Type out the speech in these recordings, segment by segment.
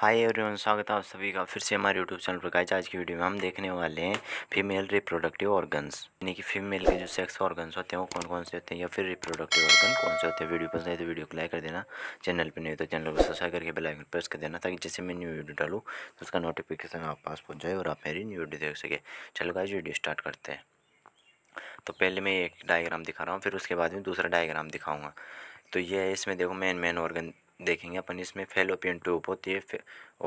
hi everyone स्वागत है आप सभी का फिर से हमारे यूट्यूब चैनल पर गाइज आज की वीडियो में हम देखने वाले हैं फीमेल रिप्रोडक्टिव ऑर्गन्स यानी कि फीमेल के जो सेक्स ऑर्गन्स होते हैं वो कौन कौन से होते हैं या फिर रिप्रोडक्टिव ऑर्गन कौन से होते हैं वीडियो पसंद है तो वीडियो को लाइक कर देना चैनल पर नहीं तो चैनल को सब्सक्राइब करके बेल प्रेस कर देना ताकि जैसे मैं न्यू वीडियो डालू तो उसका नोटिफिकेशन आप पास पहुँच जाए और आप मेरी न्यू वीडियो देख सके चलो गाइज वीडियो स्टार्ट करते हैं तो पहले मैं एक डायग्राम दिखा रहा हूँ फिर उसके बाद में दूसरा डायग्राम दिखाऊँगा तो ये है इसमें देखो मेन मेन ऑर्गन देखेंगे अपन इसमें फेलोपियन ट्यूब होती है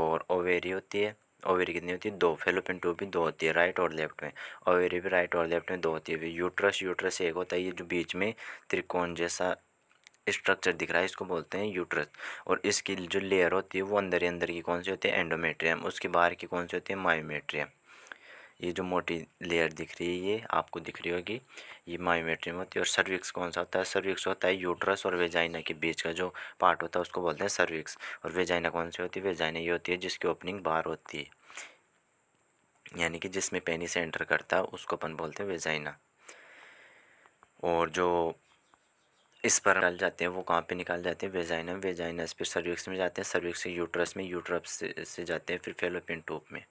और ओवेरी होती है ओवेरी कितनी होती है दो फेलोपियन ट्यूब भी दो होती है राइट और लेफ्ट में ओवेरी भी राइट और लेफ्ट में दो होती है यूट्रस यूट्रस एक होता है ये जो बीच में त्रिकोण जैसा स्ट्रक्चर दिख रहा है इसको बोलते हैं यूट्रस और इसकी जो लेयर होती है वो अंदर ही अंदर की कौन सी होती है एंडोमेट्रियम उसके बाहर की कौन सी होती है मायोमेट्रियम ये जो मोटी लेयर दिख रही है ये आपको दिख रही होगी ये मायोमेट्रियम होती है और सर्विक्स कौन सा होता है सर्विक्स होता है यूट्रस और वेजाइना के बीच का जो पार्ट होता है उसको बोलते हैं सर्विक्स और वेजाइना कौन सी होती है वेजाइना ये होती है जिसकी ओपनिंग बाहर होती है यानी कि जिसमें पेनी से एंटर करता है उसको अपन बोलते हैं वेजाइना और जो इस पर निकाल जाते हैं वो कहाँ पे निकाल जाते हैं वेजाइना वेजाइनस फिर सर्विक्स में जाते हैं सर्विक्स से यूट्रस में यूट्रस से, से जाते हैं फिर फेलोपिन ट्यूब में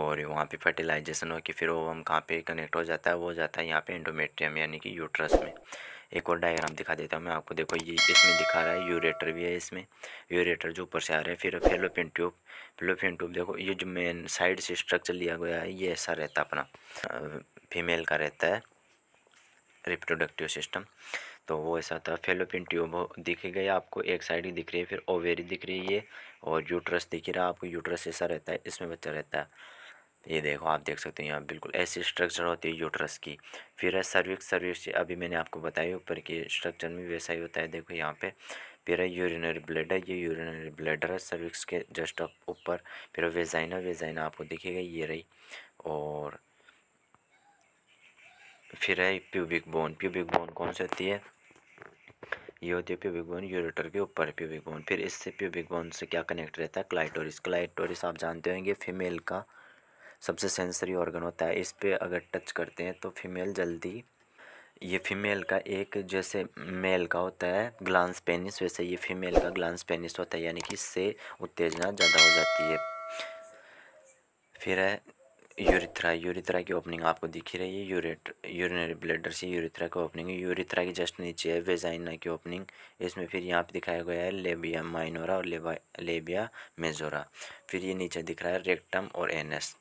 और वहाँ पे फर्टिलाइजेशन हो कि फिर वो हम कहाँ पे कनेक्ट हो जाता है वो जाता है यहाँ पे एंडोमेट्रियम यानी कि यूट्रस में एक और डायग्राम दिखा देता हूँ मैं आपको देखो ये इसमें दिखा रहा है यूरेटर भी है इसमें यूरेटर जो ऊपर से आ रहा है फिर फेलोपिन ट्यूब फेलोपिन ट्यूब देखो ये जो मेन साइड से स्ट्रक्चर लिया गया है ये ऐसा रहता है अपना फीमेल का रहता है रिप्रोडक्टिव सिस्टम तो वो ऐसा था फेलोपिन ट्यूब दिखी गई आपको एक साइड ही दिख रही है फिर ओवेरी दिख रही है और यूट्रस दिख रहा है आपको यूट्रस ऐसा रहता है इसमें बच्चा रहता है ये देखो आप देख सकते हैं यहाँ बिल्कुल ऐसी स्ट्रक्चर होती है यूट्रस की फिर है सर्विक सर्विक्स अभी मैंने आपको बताया ऊपर के स्ट्रक्चर में वैसा ही होता है देखो यहाँ पे फिर है यूरिनरी ब्लेडर ये यूरिनरी ब्लेडर है सर्विक्स के जस्ट ऊपर फिर वेजाइना वेजाइना आपको दिखेगा ये रही और फिर है प्यूबिक बोन प्यूबिक बोन कौन सी होती है ये होती है प्यूबिक बोन यूरेटर के ऊपर है प्यूबिक बोन फिर इससे प्यूबिक बोन से क्या कनेक्ट रहता है क्लाइटोरिस क्लाइटोरिस आप जानते होंगे फीमेल का सबसे सेंसरी ऑर्गन होता है इस पर अगर टच करते हैं तो फीमेल जल्दी ये फीमेल का एक जैसे मेल का होता है ग्लांस पेनिस वैसे ये फीमेल का ग्लांस पेनिस होता है यानी कि इससे उत्तेजना ज़्यादा हो जाती है फिर है यूरिथ्रा यूरिथ्रा की ओपनिंग आपको दिखी रही है यूरेट यूरिनरी ब्लेडर से यूरिथ्रा की ओपनिंग यूरिथ्रा की जस्ट नीचे है वेजाइना की ओपनिंग इसमें फिर यहाँ पे दिखाया गया है लेबिया माइनोरा और लेबिया मेजोरा फिर ये नीचे दिख रहा है रेक्टम और एनस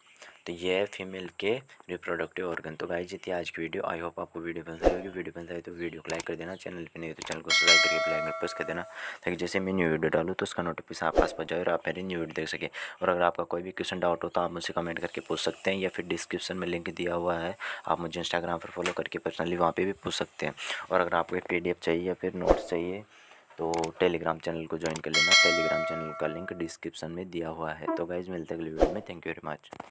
तो ये है फीमेल के रिप्रोडक्टिव ऑर्गन तो गाइज जीती आज की वीडियो आई होप आपको वीडियो पसंद आएगी वीडियो पसंद आए तो वीडियो को लाइक कर देना चैनल पर नहीं तो चैनल को सब्सक्राइब करके लाइक आइकन प्रेस कर देना ताकि जैसे मैं न्यू वीडियो डालूँ तो उसका नोटिफिकेशन आप पास पहुँच जाए और आप मेरी न्यू वीडियो देख सके और अगर आपका कोई भी क्वेश्चन डाउट हो तो आप मुझसे कमेंट करके पूछ सकते हैं या फिर डिस्क्रिप्शन में लिंक दिया हुआ है आप मुझे इंस्टाग्राम पर फॉलो करके पर्सनली वहाँ पर भी पूछ सकते हैं और अगर आपको पी चाहिए या फिर नोट्स चाहिए तो टेलीग्राम चैनल को ज्वाइन कर लेना टेलीग्राम चैनल का लिंक डिस्क्रिप्शन में दिया हुआ है तो गाइज मिलते अगले वीडियो में थैंक यू वेरी मच